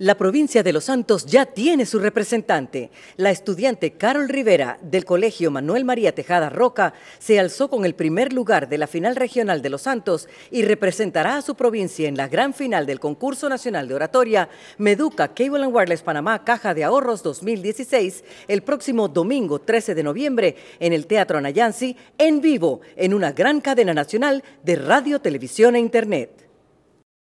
La provincia de Los Santos ya tiene su representante. La estudiante Carol Rivera del Colegio Manuel María Tejada Roca se alzó con el primer lugar de la final regional de Los Santos y representará a su provincia en la gran final del concurso nacional de oratoria Meduca Cable and Wireless Panamá Caja de Ahorros 2016 el próximo domingo 13 de noviembre en el Teatro Anayansi en vivo en una gran cadena nacional de radio, televisión e internet.